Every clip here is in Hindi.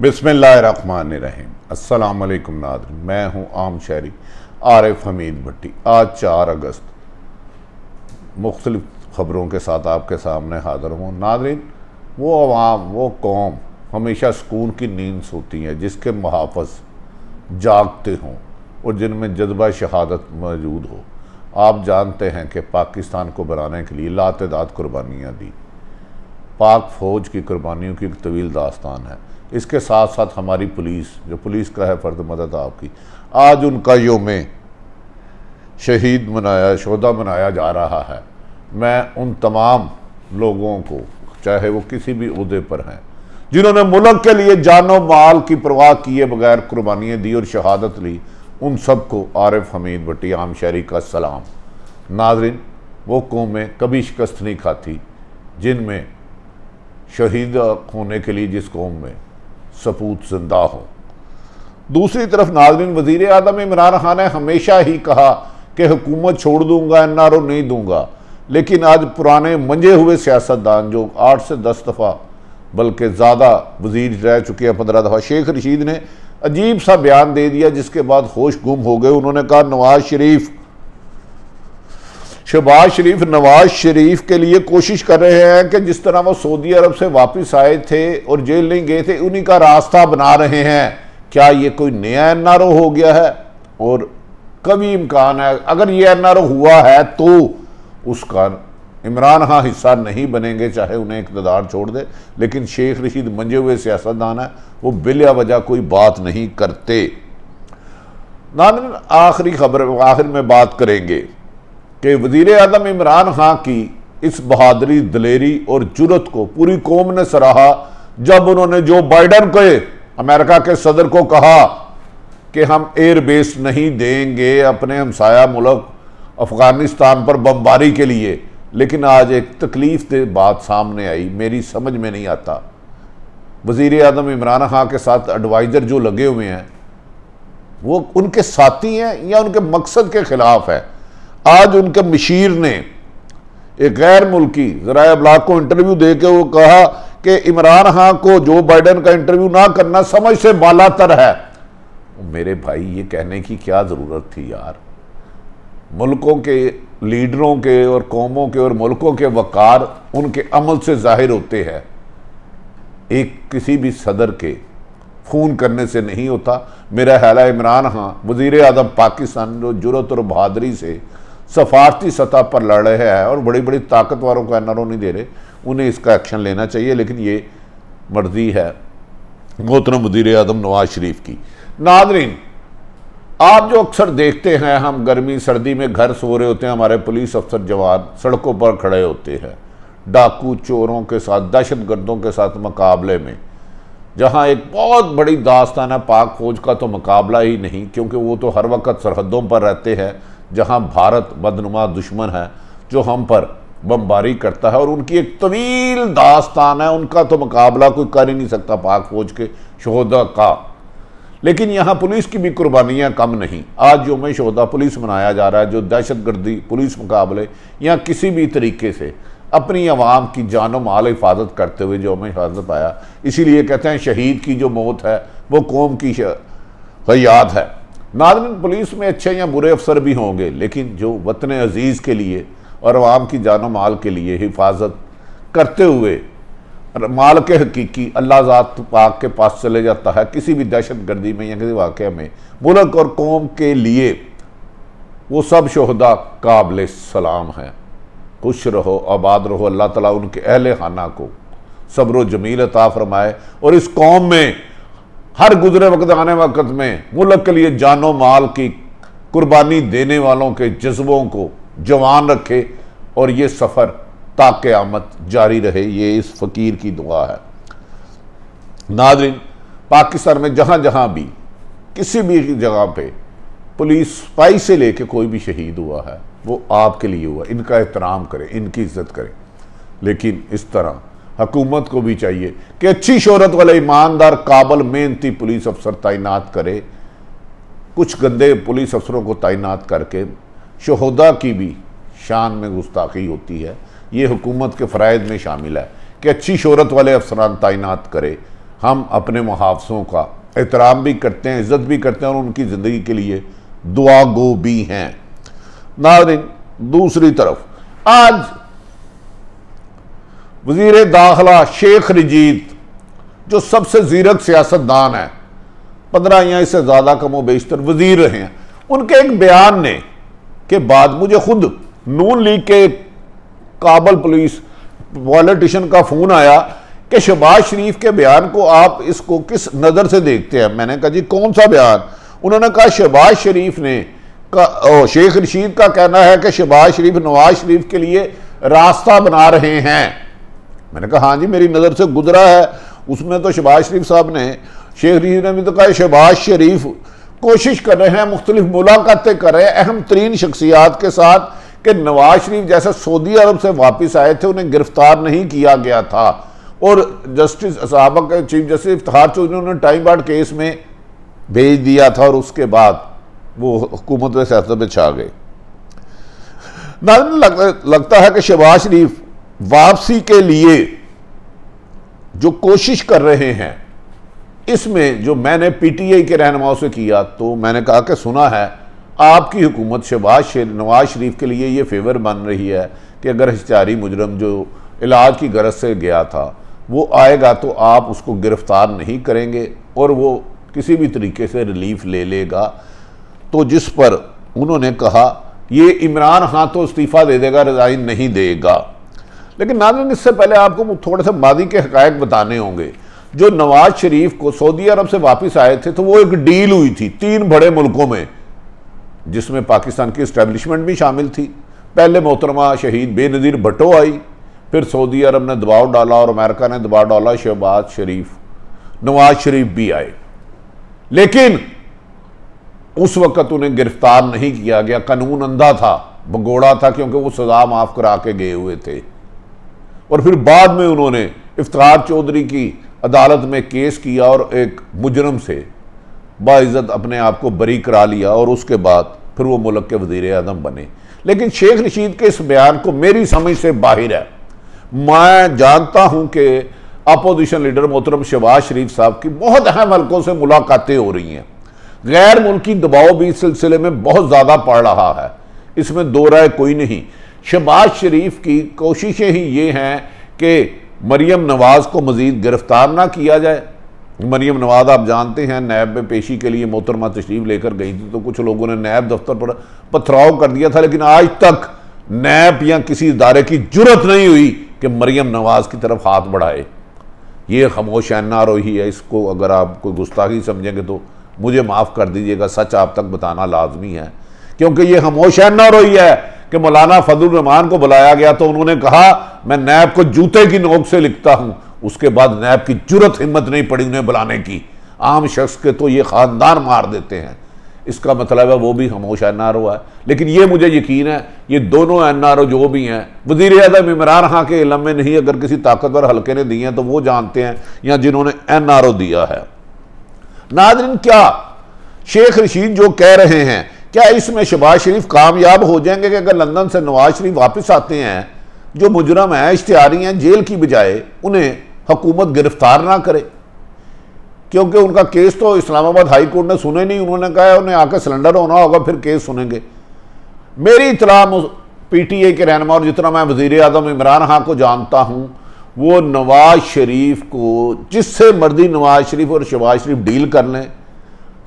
बिसमान अस्सलाम वालेकुम नादर मैं हूं आम शहरी आरिफ हमीद भट्टी आज चार अगस्त मुख्तलिफ ख़बरों के साथ आपके सामने हाज़िर हूँ नादरीन वो आवाम वो कौम हमेशा सुकून की नींद सोती है जिसके मुहाफ़ जागते हों और जिनमें जज्बा शहादत मौजूद हो आप जानते हैं कि पाकिस्तान को बनाने के लिए लातदाद कुर्बानियाँ दी पाक फ़ौज की कुर्बानियों की एक तवील दास्तान है इसके साथ साथ हमारी पुलिस जो पुलिस का है फ़र्द मदद आपकी आज उनका योम शहीद मनाया शोदा मनाया जा रहा है मैं उन तमाम लोगों को चाहे वो किसी भी उहदे पर हैं जिन्होंने मुल्क के लिए जानो माल की परवाह किए बगैर कुर्बानियाँ दी और शहादत ली उन सबको आरिफ हमीद भट्टी आम शहरी का सलाम नाजरन वो कौमें कभी शिकस्त नहीं खाती जिनमें शहीद होने के लिए जिस कौम में सपूत जिंदा हों दूसरी तरफ नाजरीन वजीर आदम इमरान खान ने हमेशा ही कहा कि हुकूमत छोड़ दूंगा एन आर ओ नहीं दूंगा लेकिन आज पुराने मंजे हुए सियासतदान जो आठ से दस दफ़ा बल्कि ज़्यादा वजीर रह चुके हैं पंद्रह दफ़ा शेख रशीद ने अजीब सा बयान दे दिया जिसके बाद होश गुम हो गए उन्होंने कहा नवाज शरीफ शहबाज शरीफ नवाज शरीफ के लिए कोशिश कर रहे हैं कि जिस तरह वो सऊदी अरब से वापस आए थे और जेल नहीं गए थे उन्हीं का रास्ता बना रहे हैं क्या ये कोई नया एन आर ओ हो गया है और कभी इम्कान है अगर ये एन आर ओ हुआ है तो उसका इमरान खान हिस्सा नहीं बनेंगे चाहे उन्हें इकतदार छोड़ दे लेकिन शेख रशीद मंजे हुए सियासतदान है वो बिला वजह कोई बात नहीं करते नादन आखिरी खबर आखिर में बात करेंगे कि वज़ी अजम इमरान खां की इस बहादरी दलेरी और जुरत को पूरी कौम ने सराहा जब उन्होंने जो बाइडन को अमेरिका के सदर को कहा कि हम एयरबेस नहीं देंगे अपने हमसाया मुल्क अफ़गानिस्तान पर बमबारी के लिए लेकिन आज एक तकलीफ दे बात सामने आई मेरी समझ में नहीं आता वज़ी अजम इमरान खां के साथ एडवाइज़र जो लगे हुए हैं वो उनके साथी हैं या उनके मकसद के ख़िलाफ़ है आज उनके मशीर ने एक गैर मुल्की ज़रा अबलाक को इंटरव्यू दे के वो कहा कि इमरान खां को जो बाइडन का इंटरव्यू ना करना समझ से बालातर है मेरे भाई ये कहने की क्या ज़रूरत थी यार मुल्कों के लीडरों के और कौमों के और मुल्कों के वक़ार उनके अमल से ज़ाहिर होते हैं एक किसी भी सदर के फ़ोन करने से नहीं होता मेरा हैला इमरान खां वजीर अजम पाकिस्तान जो जरूरत और बहादरी से सफारती सतह पर लड़ रहे हैं और बड़ी बड़ी ताकतवरों को एन आर नहीं दे रहे उन्हें इसका एक्शन लेना चाहिए लेकिन ये मर्जी है मोहतरम वजीर अजम नवाज शरीफ की नादरीन आप जो अक्सर देखते हैं हम गर्मी सर्दी में घर सो रहे होते हैं हमारे पुलिस अफसर जवान सड़कों पर खड़े होते हैं डाकू चोरों के साथ दहशत गर्दों के साथ मुकाबले में जहाँ एक बहुत बड़ी दास्तान है पाक फौज का तो मुकाबला ही नहीं क्योंकि वो तो हर वक्त सरहदों पर रहते हैं जहाँ भारत बदनुमा दुश्मन है जो हम पर बमबारी करता है और उनकी एक तवील दास्तान है उनका तो मुकाबला कोई कर ही नहीं सकता पाक फौज के शहदा का लेकिन यहाँ पुलिस की भी कुर्बानियाँ कम नहीं आज जो में शहदा पुलिस मनाया जा रहा है जो दहशत गर्दी पुलिस मुकाबले या किसी भी तरीके से अपनी आवाम की जानो माल हिफाजत करते हुए जो हमें हिफाजत पाया इसीलिए कहते हैं शहीद की जो मौत है वो कौम की हयात है नादरन पुलिस में अच्छे या बुरे अफसर भी होंगे लेकिन जो वतन अजीज़ के लिए और आवाम की जान माल के लिए हिफाजत करते हुए माल के हकीकी अल्लाह ज़ात पाक के पास चले जाता है किसी भी दहशत गर्दी में या किसी वाक़ में मुल्क और कौम के लिए वो सब शहदा काबिल सलाम हैं खुश रहो आबाद रहो अल्लाह ताला उनके अहल खाना को सब्र जमील अता फरमाए और इस कौम में हर गुजरे वक्त आने वक्त में मुल्क के लिए जानो माल की कुर्बानी देने वालों के जज्बों को जवान रखे और ये सफ़र ताक आमद जारी रहे ये इस फ़कीर की दुआ है नाजरीन पाकिस्तान में जहाँ जहाँ भी किसी भी जगह पे पुलिस स्पाई से लेके कोई भी शहीद हुआ है वो आपके लिए हुआ इनका एहतराम करें इनकी इज्जत करें लेकिन इस तरह हकूमत को भी चाहिए कि अच्छी शहरत वाले ईमानदार काबल मेहनती पुलिस अफसर तैनात करे कुछ गंदे पुलिस अफसरों को तैनात करके शहदा की भी शान में गुस्ताखी होती है ये हुकूमत के फ़रज़ में शामिल है कि अच्छी शहरत वाले अफसरान तैनात करे हम अपने मुहाफ़ों का एहतराम भी करते हैं इज़्ज़त भी करते हैं और उनकी ज़िंदगी के लिए दुआ गो भी हैं नारिन दूसरी तरफ आज वजीर दाखिला शेख रजीत जो सबसे जीरक सियासतदान है पंद्रह या इससे ज़्यादा कम बेशतर वजीर रहे हैं उनके एक बयान ने के बाद मुझे खुद नून लीग के काबल पुलिस पॉलिटिशन का फ़ोन आया कि शबाज शरीफ के बयान को आप इसको किस नज़र से देखते हैं मैंने कहा जी कौन सा बयान उन्होंने कहा शबाज शरीफ ने का ओ, शेख रशीद का कहना है कि शबाज शरीफ नवाज शरीफ के लिए रास्ता बना रहे हैं मैंने कहा हाँ जी मेरी नज़र से गुजरा है उसमें तो शहबाज शरीफ साहब ने शेख जी ने भी तो कहा शहबाज शरीफ कोशिश कर रहे हैं मुख्तलिफ मुलाकातें कर रहे हैं अहम तरीन शख्सियात के साथ कि नवाज शरीफ जैसे सऊदी अरब से वापस आए थे उन्हें गिरफ्तार नहीं किया गया था और जस्टिस सबक चीफ जस्टिस इफ्तार चौधरी उन्होंने टाइम बार्ड केस में भेज दिया था और उसके बाद वो हुकूमत में सियासत में छा गए लगता है कि शहबाज शरीफ वापसी के लिए जो कोशिश कर रहे हैं इसमें जो मैंने पीटीआई के रहनुमाओं से किया तो मैंने कहा कि सुना है आपकी हुकूमत शहबाज नवाज शरीफ के लिए ये फेवर बन रही है कि अगर हिचारी मुजरम जो इलाज की गरज से गया था वो आएगा तो आप उसको गिरफ्तार नहीं करेंगे और वो किसी भी तरीके से रिलीफ ले लेगा तो जिस पर उन्होंने कहा ये इमरान खां तो इस्तीफ़ा दे देगा रिज़ाइन नहीं देगा लेकिन नाजन इससे पहले आपको थोड़े से माजी के हकायक बताने होंगे जो नवाज शरीफ को सऊदी अरब से वापस आए थे तो वो एक डील हुई थी तीन बड़े मुल्कों में जिसमें पाकिस्तान की इस्टेब्लिशमेंट भी शामिल थी पहले मोहतरमा शहीद बेनज़ीर भट्टो आई फिर सऊदी अरब ने दबाव डाला और अमेरिका ने दबाव डाला शहबाज शरीफ नवाज शरीफ भी आए लेकिन उस वक़्त उन्हें गिरफ्तार नहीं किया गया कानून अंधा था भगोड़ा था क्योंकि वो सजा माफ़ करा के गए हुए थे और फिर बाद में उन्होंने इफ्तार चौधरी की अदालत में केस किया और एक मुजरम से बाइजत अपने आप को बरी करा लिया और उसके बाद फिर वो मुल्क के वजीर अजम बने लेकिन शेख रशीद के इस बयान को मेरी समझ से बाहर है मैं जानता हूँ कि अपोजिशन लीडर मोहतरम शहबाज शरीफ साहब की बहुत अहम हल्कों से मुलाकातें हो रही हैं गैर मुल्की दबाव भी इस सिलसिले में बहुत ज़्यादा पड़ रहा है इसमें दो राय कोई नहीं शहबाज शरीफ की कोशिशें ही ये हैं कि मरीम नवाज़ को मज़ीद गिरफ़्तार ना किया जाए मरीम नवाज़ आप जानते हैं नैब में पेशी के लिए मोहतरमा तशरीफ़ लेकर गई थी तो कुछ लोगों ने नैब दफ्तर पर पथराव कर दिया था लेकिन आज तक नैब या किसी इदारे की जरूरत नहीं हुई कि मरीम नवाज़ की तरफ हाथ बढ़ाए ये खामोश रोही है इसको अगर आप कोई गुस्ताखी समझेंगे तो मुझे माफ़ कर दीजिएगा सच आप तक बताना लाजमी है क्योंकि ये खामोश रोही है कि मौलाना फजल रहमान को बुलाया गया तो उन्होंने कहा मैं नैब को जूते की नोक से लिखता हूं उसके बाद नैब की जुरत हिम्मत नहीं पड़ी उन्हें बुलाने की आम शख्स के तो ये ख़ानदान मार देते हैं इसका मतलब है वो भी हमोश एन आर ओ है लेकिन ये मुझे यकीन है ये दोनों एन आर ओ जो भी हैं वजीर अजम इमरान खां के इलम में नहीं अगर किसी ताकतवर हल्के ने दिए हैं तो वो जानते हैं या जिन्होंने एन आर ओ दिया है नाजरन क्या शेख रशीद जो कह रहे हैं क्या इसमें शबाज शरीफ कामयाब हो जाएंगे कि अगर लंदन से नवाज शरीफ वापस आते हैं जो मुजरम हैं इश्तारी हैं जेल की बजाय उन्हें हुकूमत गिरफ्तार ना करे क्योंकि उनका केस तो इस्लामाबाद हाई कोर्ट ने सुने नहीं उन्होंने कहा उन्हें आकर सिलेंडर होना होगा फिर केस सुनेंगे मेरी इतला पी टी ए के रहनमा और जितना मैं वजीर अजम इमरान खां को जानता हूँ वो नवाज शरीफ को जिससे मर्जी नवाज शरीफ और शबाज शरीफ डील कर लें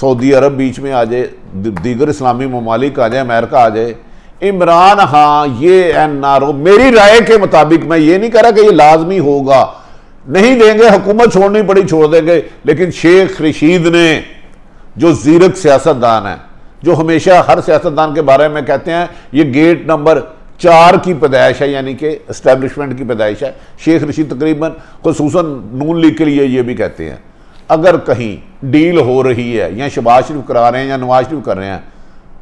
सऊदी अरब बीच में आ जाए दीगर इस्लामी ममालिक आ जाए अमेरिका आ जाए इमरान हाँ ये एन आर ओ मेरी राय के मुताबिक मैं ये नहीं कह रहा कि ये लाजमी होगा नहीं देंगे हुकूमत छोड़नी पड़ी छोड़ देंगे लेकिन शेख रशीद ने जो जीरक सियासतदान है जो हमेशा हर सियासतदान के बारे में कहते हैं ये गेट नंबर चार की पैदाइश है यानी कि इस्टेब्लिशमेंट की पैदाइश है शेख रशीद तकरीबन खसूस नून लीग के लिए ये भी कहते हैं अगर कहीं डील हो रही है या शबाज शरीफ करा रहे हैं या नवाज शरीफ कर रहे हैं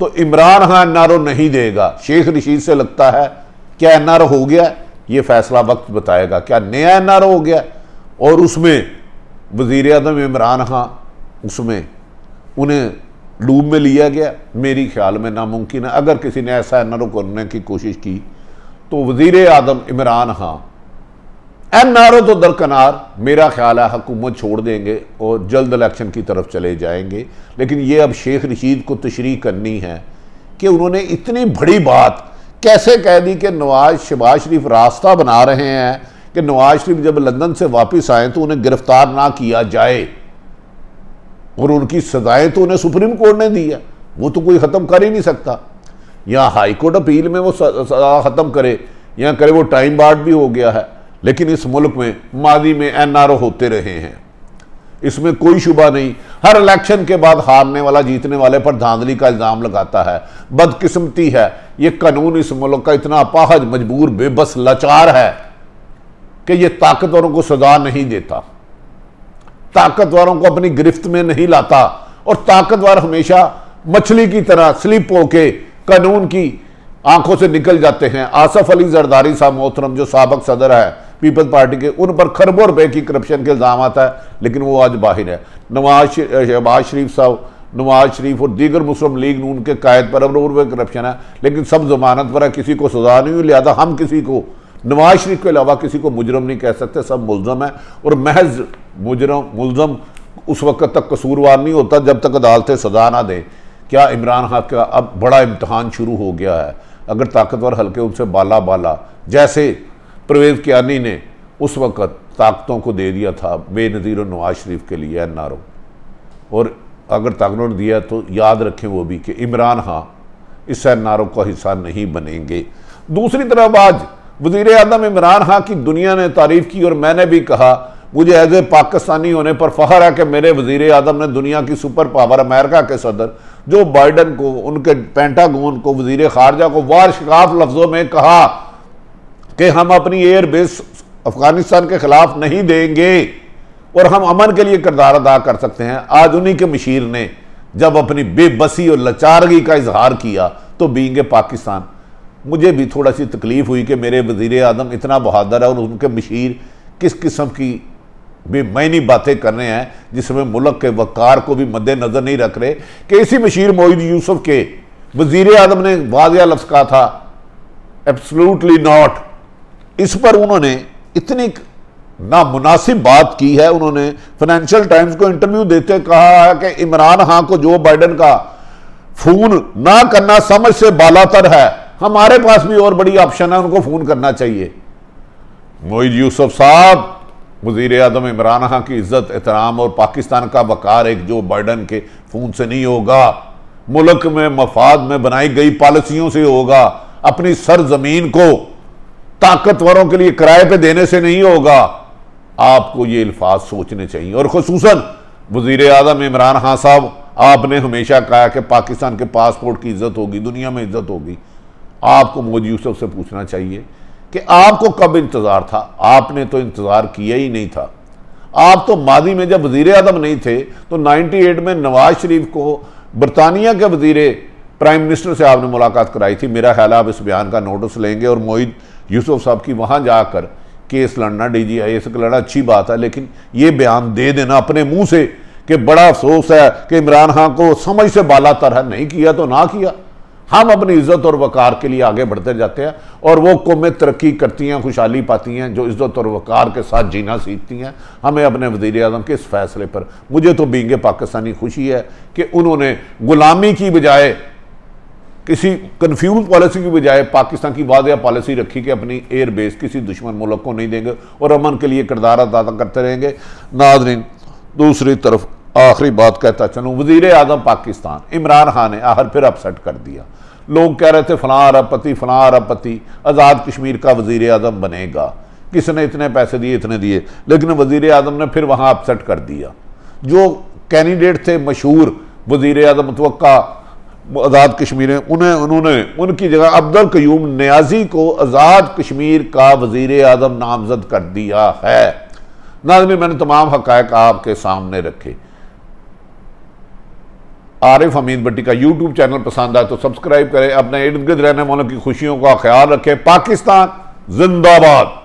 तो Imran Khan N R O नहीं देगा शेख रशीद से लगता है क्या एन आर ओ हो गया ये फैसला वक्त बताएगा क्या नया एन आर ओ हो गया और उसमें वजीर अजम इमरान खान उसमें उन्हें डूब में लिया गया मेरी ख्याल में नामुमकिन है अगर किसी ने ऐसा एन आर ओ करने की कोशिश की तो वज़ी अजम इमरान खान एम नारो तो दरकनार मेरा ख्याल है हुकूमत छोड़ देंगे और जल्द इलेक्शन की तरफ चले जाएंगे लेकिन ये अब शेख रशीद को तशरी करनी है कि उन्होंने इतनी बड़ी बात कैसे कह दी कि नवाज शबाज शरीफ रास्ता बना रहे हैं कि नवाज शरीफ जब लंदन से वापस आए तो उन्हें गिरफ्तार ना किया जाए और उनकी सजाएं तो उन्हें सुप्रीम कोर्ट ने दी है वो तो कोई ख़त्म कर ही नहीं सकता या हाई कोर्ट अपील में वो सजा ख़त्म करे या करे वो टाइम बार्ड भी हो गया है लेकिन इस मुल्क में माजी में एन आर ओ होते रहे हैं इसमें कोई शुबा नहीं हर इलेक्शन के बाद हारने वाला जीतने वाले पर धांधली का इल्ज़ाम लगाता है बदकिस्मती है ये कानून इस मुल्क का इतना अपाहज मजबूर बेबस लाचार है कि ये ताकतवरों को सजा नहीं देता ताकतवरों को अपनी गिरफ्त में नहीं लाता और ताकतवर हमेशा मछली की तरह स्लिप होके कानून की आंखों से निकल जाते हैं आसफ अली जरदारी साहब मोहतरम जो सबक सदर है पीपल्स पार्टी के उन पर खरबों रुपए की करप्शन के इल्ज़ाम आता है लेकिन वो आज बाहर है नवाज शहबाज शरीफ साहब नवाज शरीफ और दीगर मुस्लिम लीग नून के कायद पर अमरूर में करप्शन है लेकिन सब जमानत पर है किसी को सजा नहीं हुई लिहाजा हम किसी को नवाज शरीफ के अलावा किसी को मुजरम नहीं कह सकते सब मुलजम है और महज मुजरम मुलजम उस वक्त तक कसूरवार नहीं होता जब तक अदालतें सजा ना दें क्या इमरान खान का अब बड़ा इम्तहान शुरू हो गया है अगर ताकतवर हल्के उनसे बाला बाला जैसे परवेज़ क्यानी ने उस वक़्त ताकतों को दे दिया था बेनज़ीर नवाज शरीफ के लिए एन और अगर ताकतों ने दिया तो याद रखें वो भी कि इमरान हाँ इस एन का हिस्सा नहीं बनेंगे दूसरी तरफ आज वजीर अदम इमरान खां हाँ की दुनिया ने तारीफ़ की और मैंने भी कहा मुझे एज ए पाकिस्तानी होने पर फ़ख्र है कि मेरे वजीर अदम ने दुनिया की सुपर पावर अमेरिका के सदर जो बाइडन को उनके पेंटागोन को वजीर खारजा को वार शिकाफ लफ्ज़ों में कहा कि हम अपनी एयरबेस अफगानिस्तान के ख़िलाफ़ नहीं देंगे और हम अमन के लिए किरदार अदा कर सकते हैं आज उन्हीं के मशीर ने जब अपनी बेबसी और लचारगी का इजहार किया तो बींगे पाकिस्तान मुझे भी थोड़ा सी तकलीफ़ हुई कि मेरे वजीर अजम इतना बहादुर है और उनके मशीर किस किस्म की बेमैनी बातें कर रहे हैं जिसमें मुल्क के वक़ार को भी मद्देनज़र नहीं रख रहे कि इसी मशीर मोहिद यूसुफ के वजीर अजम ने वाजिया लफ्ज़ कहा था एब्सलूटली नॉट इस पर उन्होंने इतनी नामुनासिब बात की है उन्होंने फाइनेंशियल टाइम्स को इंटरव्यू देते कहा है कि इमरान खान को जो बाइडन का फोन ना करना समझ से बालातर है हमारे पास भी और बड़ी ऑप्शन है उनको फोन करना चाहिए मोहिद यूसुफ साहब वजीर आजम इमरान खान की इज्जत एहतराम और पाकिस्तान का वकार एक जो बाइडन के फोन से नहीं होगा मुल्क में मफाद में बनाई गई पॉलिसियों से होगा अपनी सरजमीन को ताकतवरों के लिए किराए पे देने से नहीं होगा आपको ये अल्फाज सोचने चाहिए और खसूस वजीर अजम इमरान खान साहब आपने हमेशा कहा कि पाकिस्तान के पासपोर्ट की इज्जत होगी दुनिया में इज्जत होगी आपको मोदी यूसुफ से पूछना चाहिए कि आपको कब इंतज़ार था आपने तो इंतज़ार किया ही नहीं था आप तो माजी में जब वजीर अदम नहीं थे तो 98 में नवाज शरीफ को बरतानिया के वजीर प्राइम मिनिस्टर से आपने मुलाकात कराई थी मेरा ख्याल आप इस बयान का नोटिस लेंगे और मोहित यूसुफ साहब की वहाँ जाकर केस लड़ना डी जी आई एस लड़ना अच्छी बात है लेकिन ये बयान दे देना अपने मुंह से कि बड़ा अफसोस है कि इमरान खान को समझ से बाला तरह नहीं किया तो ना किया हम अपनी इज्जत और वकार के लिए आगे बढ़ते जाते हैं और वो कौमें तरक्की करती हैं खुशहाली पाती हैं जो इज्जत और वकार के साथ जीना सीखती हैं हमें अपने वजीर अजम के इस फैसले पर मुझे तो बींगे पाकिस्तानी खुशी है कि उन्होंने गुलामी की बजाय किसी कन्फ्यूज पॉलिसी की बजाय पाकिस्तान की वाजह पॉलिसी रखी कि अपनी एयरबेस किसी दुश्मन मुल्क को नहीं देंगे और अमन के लिए किरदार अदा करते रहेंगे नाजरीन दूसरी तरफ आखिरी बात कहता चलूँ वजीर अजम पाकिस्तान इमरान खान ने आखिर फिर अपसेट कर दिया लोग कह रहे थे फ़लाँ अरबपति फ़लाँ अरबपति आज़ाद कश्मीर का वजीर अजम बनेगा किसने इतने पैसे दिए इतने दिए लेकिन वजीर अजम ने फिर वहाँ अपसेट कर दिया जो कैंडिडेट थे मशहूर वजीर अजम तो आज़ाद कश्मीर हैं उन्हें उन्होंने उनकी जगह अब्दुल क्यूम न्याजी को आज़ाद कश्मीर का वज़ीर अजम नामजद कर दिया है नाजमी मैंने तमाम हक़ आपके सामने रखे आरिफ हमीद भट्टी का यूट्यूब चैनल पसंद आए तो सब्सक्राइब करें अपने इर्द गिर्द रहने वालों की खुशियों का ख्याल रखें पाकिस्तान जिंदाबाद